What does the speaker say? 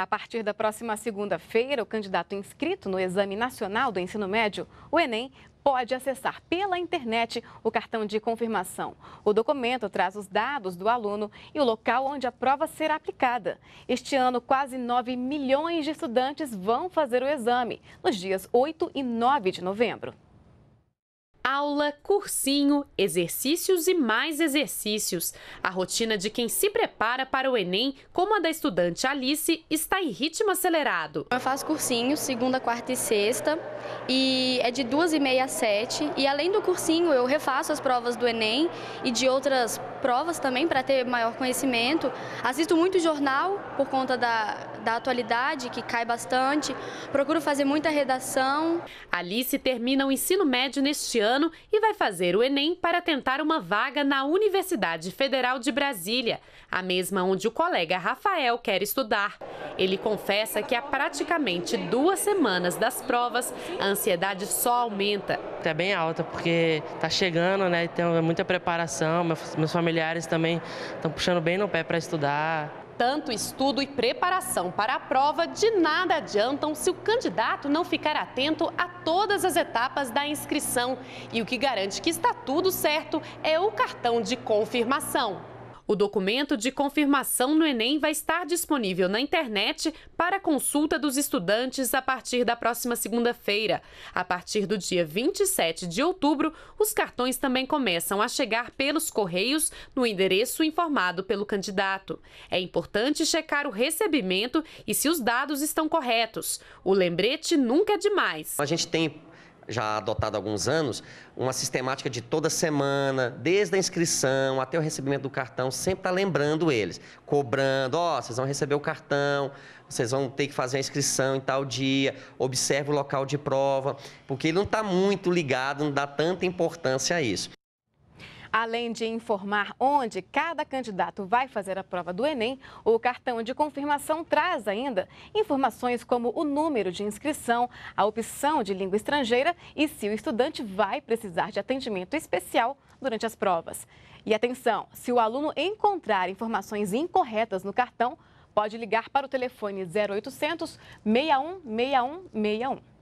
A partir da próxima segunda-feira, o candidato inscrito no Exame Nacional do Ensino Médio, o Enem, pode acessar pela internet o cartão de confirmação. O documento traz os dados do aluno e o local onde a prova será aplicada. Este ano, quase 9 milhões de estudantes vão fazer o exame, nos dias 8 e 9 de novembro aula, cursinho, exercícios e mais exercícios. A rotina de quem se prepara para o Enem, como a da estudante Alice, está em ritmo acelerado. Eu faço cursinho segunda, quarta e sexta e é de duas e meia a sete. E além do cursinho, eu refaço as provas do Enem e de outras provas também para ter maior conhecimento. Assisto muito jornal por conta da da atualidade, que cai bastante. Procuro fazer muita redação. Alice termina o ensino médio neste ano e vai fazer o Enem para tentar uma vaga na Universidade Federal de Brasília, a mesma onde o colega Rafael quer estudar. Ele confessa que há praticamente duas semanas das provas, a ansiedade só aumenta. É bem alta, porque está chegando, né? Tem muita preparação, meus familiares também estão puxando bem no pé para estudar. Tanto estudo e preparação para a prova de nada adiantam se o candidato não ficar atento a todas as etapas da inscrição. E o que garante que está tudo certo é o cartão de confirmação. O documento de confirmação no Enem vai estar disponível na internet para consulta dos estudantes a partir da próxima segunda-feira. A partir do dia 27 de outubro, os cartões também começam a chegar pelos correios no endereço informado pelo candidato. É importante checar o recebimento e se os dados estão corretos. O lembrete nunca é demais. A gente tem já adotado há alguns anos, uma sistemática de toda semana, desde a inscrição até o recebimento do cartão, sempre está lembrando eles, cobrando, ó, oh, vocês vão receber o cartão, vocês vão ter que fazer a inscrição em tal dia, observe o local de prova, porque ele não está muito ligado, não dá tanta importância a isso. Além de informar onde cada candidato vai fazer a prova do Enem, o cartão de confirmação traz ainda informações como o número de inscrição, a opção de língua estrangeira e se o estudante vai precisar de atendimento especial durante as provas. E atenção, se o aluno encontrar informações incorretas no cartão, pode ligar para o telefone 0800 616161. 61.